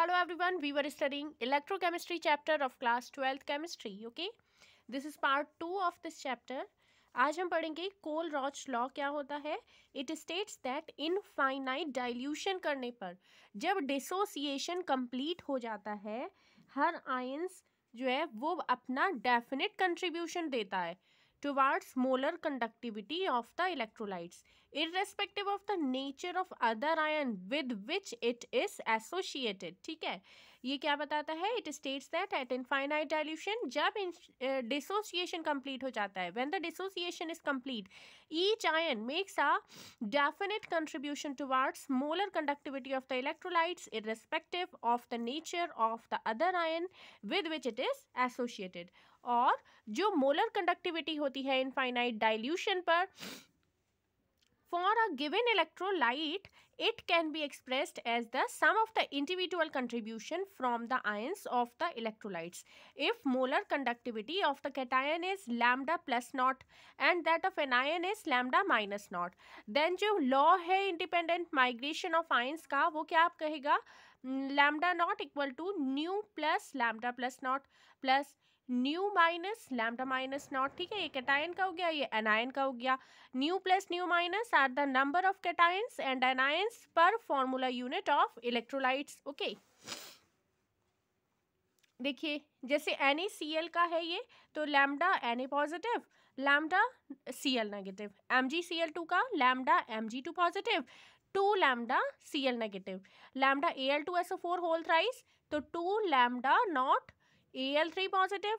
hello everyone we were studying electrochemistry chapter of class 12th chemistry okay this is part 2 of this chapter आज हम पढ़ेंगे कोल roach law क्या होता है it states that infinite dilution करने पर जब डिसोसिएशन कंप्लीट हो जाता है हर आयंस जो है वो अपना डेफिनेट कंट्रीब्यूशन देता है towards molar conductivity of the electrolytes irrespective of the nature of other ion with which it is associated ठीक है ये क्या बताता है it states that at infinite dilution जब dissociation complete हो जाता है when the dissociation is complete each ion makes a definite contribution towards molar conductivity of the electrolytes irrespective of the nature of the other ion with which it is associated और जो molar conductivity होती है infinite dilution पर for a given electrolyte it can be expressed as the sum of the individual contribution from the ions of the electrolytes if molar conductivity of the cation is lambda plus naught and that of anion is lambda minus naught then जो law है independent migration of ions का वो क्या आप कहेगा lambda naught equal to nu plus lambda plus naught plus nu minus lambda minus naught ठीक है ये कैटायन का हो गया ये एनायन का हो गया nu plus nu minus are the number of cations and anions per formula unit of electrolytes okay देखिए जैसे एन का है ये तो lambda N positive lambda C L negative M G C L two का lambda M G two positive two lambda C L negative lambda A L two S O four whole thrice तो two lambda naught A L three positive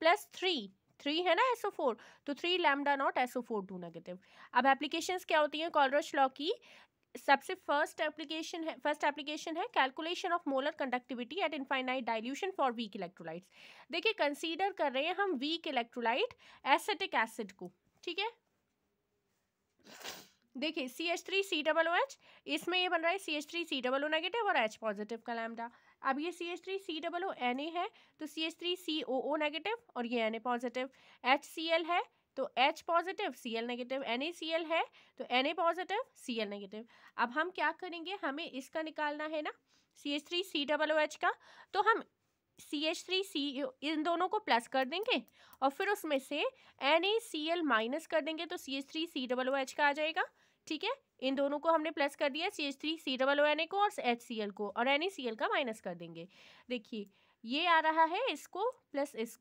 plus three three है ना S O four तो three lambda naught S O four two negative अब application क्या होती हैं Kohlrausch law की सबसे फर्स्ट एप्लीकेशन है फर्स्ट एप्लीकेशन है calculation of molar conductivity at infinite dilution for weak electrolytes देखिए कंसीडर कर रहे हैं हम वीक इलेक्ट्रोलाइट एसेटिक एसिड को ठीक है देखिए C H three C double O H इसमें ये बन रहा है C H three C double O negative और एच पॉजिटिव का लैमडा अब ये C H three C double O N A है तो C H three C O O negative और ये N A positive H C L है तो H positive C L negative N A C L है तो N A positive C L negative अब हम क्या करेंगे हमें इसका निकालना है ना C H three C double O H का तो हम सी एच थ्री सी इन दोनों को प्लस कर देंगे और फिर उसमें से N A C L minus कर देंगे तो C H three C double O H का आ जाएगा ठीक है इन दोनों को हमने प्लस कर दिया C H three C double O N A को और एच सी एल को और एन ए सी एल का माइनस कर देंगे देखिए ये आ रहा है इसको प्लस इस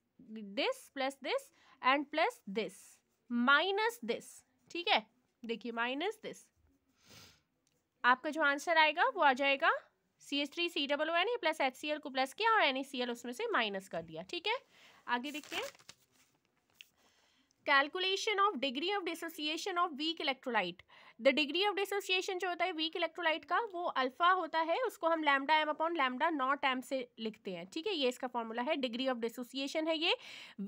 this plus this and plus this minus this ठीक है देखिए माइनस दिस आपका जो आंसर आएगा वो आ जाएगा C H three C double O N A plus H C L को प्लस किया और एन ए सी एल उसमें से माइनस कर दिया ठीक है आगे देखिए calculation of degree of dissociation of weak electrolyte the degree of dissociation जो होता है वीक इलेक्ट्रोलाइट का वो अल्फा होता है उसको हम lambda M upon lambda naught m से लिखते हैं ठीक है ये इसका फॉर्मूला है डिग्री ऑफ डिसोसिएशन है ये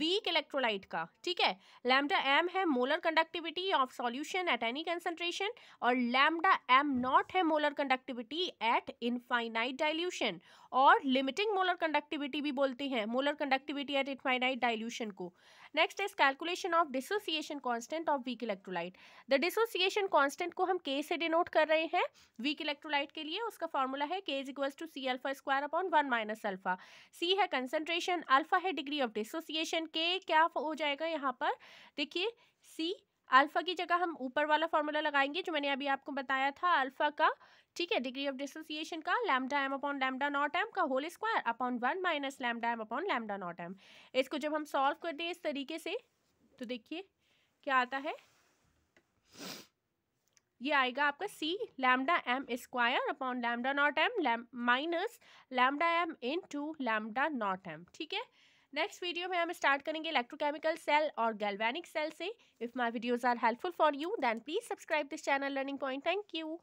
वीक इलेक्ट्रोलाइट का ठीक है लैमडा एम है molar conductivity of solution at any concentration और लैमडा एम नॉट है molar conductivity at infinite dilution और लिमिटिंग मोलर कंडक्टिविटी भी बोलते हैं molar conductivity at infinite dilution को next is calculation of dissociation constant of weak electrolyte the dissociation constant को हम के से डिनोट कर रहे हैं वीक इलेक्ट्रोलाइट के लिए उसका फॉर्मूला है K is equals to C alpha square upon one minus alpha C है कंसनट्रेशन अल्फा है डिग्री ऑफ डिसोसिएशन के क्या हो जाएगा यहाँ पर देखिए सी अल्फ़ा की जगह हम ऊपर वाला फॉर्मूला लगाएंगे जो मैंने अभी आपको बताया था अल्फ़ा का ठीक है डिग्री ऑफ डिसोसिएशन का lambda M upon lambda naught M का whole square upon one minus lambda M upon lambda naught M इसको जब हम सॉल्व कर दें इस तरीके से तो देखिए क्या आता है ये आएगा आपका C lambda M square upon lambda naught M minus lambda M into lambda naught M ठीक है नेक्स्ट वीडियो में हम स्टार्ट करेंगे इलेक्ट्रोकेमिकल सेल और गैल्वेनिक सेल से if my videos are helpful for you then please subscribe this channel learning point thank you